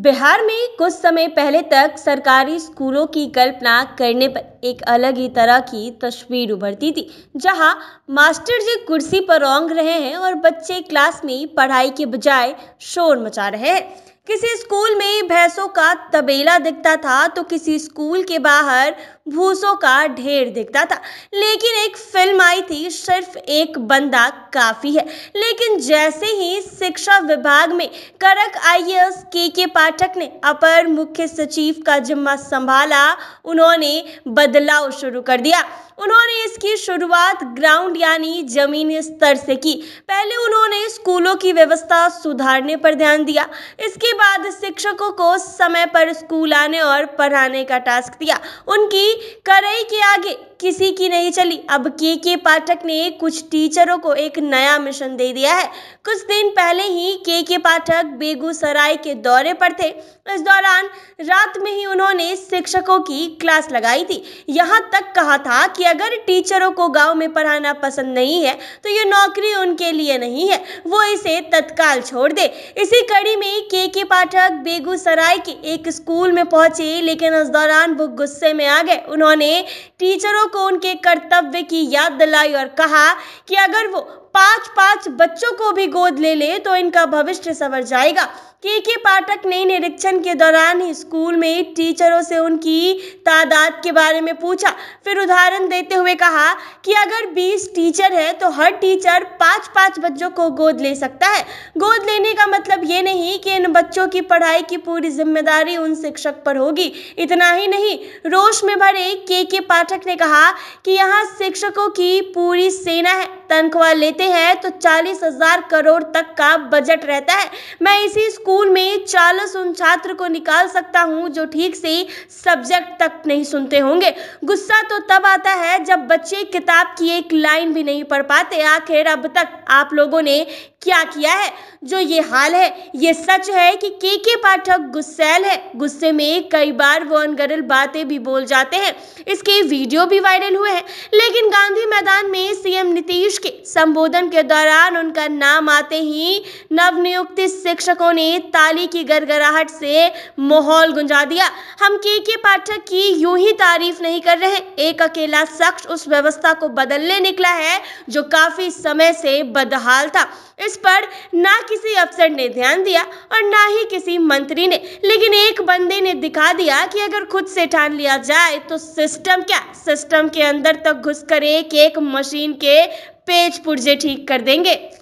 बिहार में कुछ समय पहले तक सरकारी स्कूलों की कल्पना करने पर एक अलग ही तरह की तस्वीर उभरती थी जहां मास्टर जी कुर्सी पर रोंग रहे हैं और बच्चे क्लास में पढ़ाई के बजाय शोर मचा रहे हैं किसी स्कूल में भैंसों का तबेला दिखता था तो किसी स्कूल के बाहर भूसों का ढेर दिखता था लेकिन एक फिल्म आई थी सिर्फ एक बंदा काफ़ी है लेकिन जैसे ही शिक्षा विभाग में करक आईएएस के के पाठक ने अपर मुख्य सचिव का जिम्मा संभाला उन्होंने बदलाव शुरू कर दिया उन्होंने इसकी शुरुआत ग्राउंड यानी जमीनी स्तर से की पहले उन्होंने स्कूलों की व्यवस्था सुधारने पर ध्यान दिया इसके बाद शिक्षकों को समय पर स्कूल आने और पढ़ाने का टास्क दिया उनकी कड़ाई के आगे किसी की नहीं चली अब के के पाठक ने कुछ टीचरों को एक नया मिशन दे दिया है कुछ दिन पहले ही के के पाठक बेगूसराय के दौरे पर थे इस दौरान रात में ही उन्होंने शिक्षकों की क्लास लगाई थी यहाँ तक कहा था कि अगर टीचरों को गांव में पढ़ाना पसंद नहीं है तो ये नौकरी उनके लिए नहीं है वो इसे तत्काल छोड़ दे इसी कड़ी में के के पाठक बेगूसराय के एक स्कूल में पहुंचे लेकिन उस दौरान वो गुस्से में आ गए उन्होंने टीचरों को उनके कर्तव्य की याद दिलाई और कहा कि अगर वो पांच पांच बच्चों को भी गोद ले ले तो इनका भविष्य संवर जाएगा के के पाठक ने निरीक्षण के दौरान ही स्कूल में टीचरों से उनकी तादाद के बारे में पूछा फिर उदाहरण देते हुए कहा कि अगर 20 टीचर है तो हर टीचर पाँच पाँच बच्चों को गोद ले सकता है गोद लेने का मतलब ये नहीं कि इन बच्चों की पढ़ाई की पूरी जिम्मेदारी उन शिक्षक पर होगी इतना ही नहीं रोष में भरे के के पाठक ने कहा कि यहाँ शिक्षकों की पूरी सेना है तनख्वाह लेते लेते हैं तो चालीस हज़ार करोड़ तक का बजट रहता है मैं इसी स्कूल में चालीस उन छात्र को निकाल सकता हूँ जो ठीक से सब्जेक्ट तक नहीं सुनते होंगे गुस्सा तो तब आता है जब बच्चे किताब की एक लाइन भी नहीं पढ़ पाते आखिर अब तक आप लोगों ने क्या किया है जो ये हाल है ये सच है कि के के पाठक गुस्सेल है गुस्से में कई बार वो अनगरल बातें भी बोल जाते हैं इसके वीडियो भी वायरल हुए हैं लेकिन गांधी मैदान में सीएम नीतीश के संबोधन संबोधन के दौरान उनका नाम आते ही नवनियुक्त शिक्षकों ने ताली की गड़गड़ाहट से माहौल गुंजा दिया हम के के पाठक की यूं ही तारीफ नहीं कर रहे एक अकेला शख्स उस व्यवस्था को बदलने निकला है जो काफी समय से बदहाल था इस पर ना किसी अफसर ने ध्यान दिया और ना ही किसी मंत्री ने लेकिन एक बंदे ने दिखा दिया कि अगर खुद से ठान लिया जाए तो सिस्टम क्या सिस्टम के अंदर तक तो घुसकर एक एक मशीन के पेज पुर्जे ठीक कर देंगे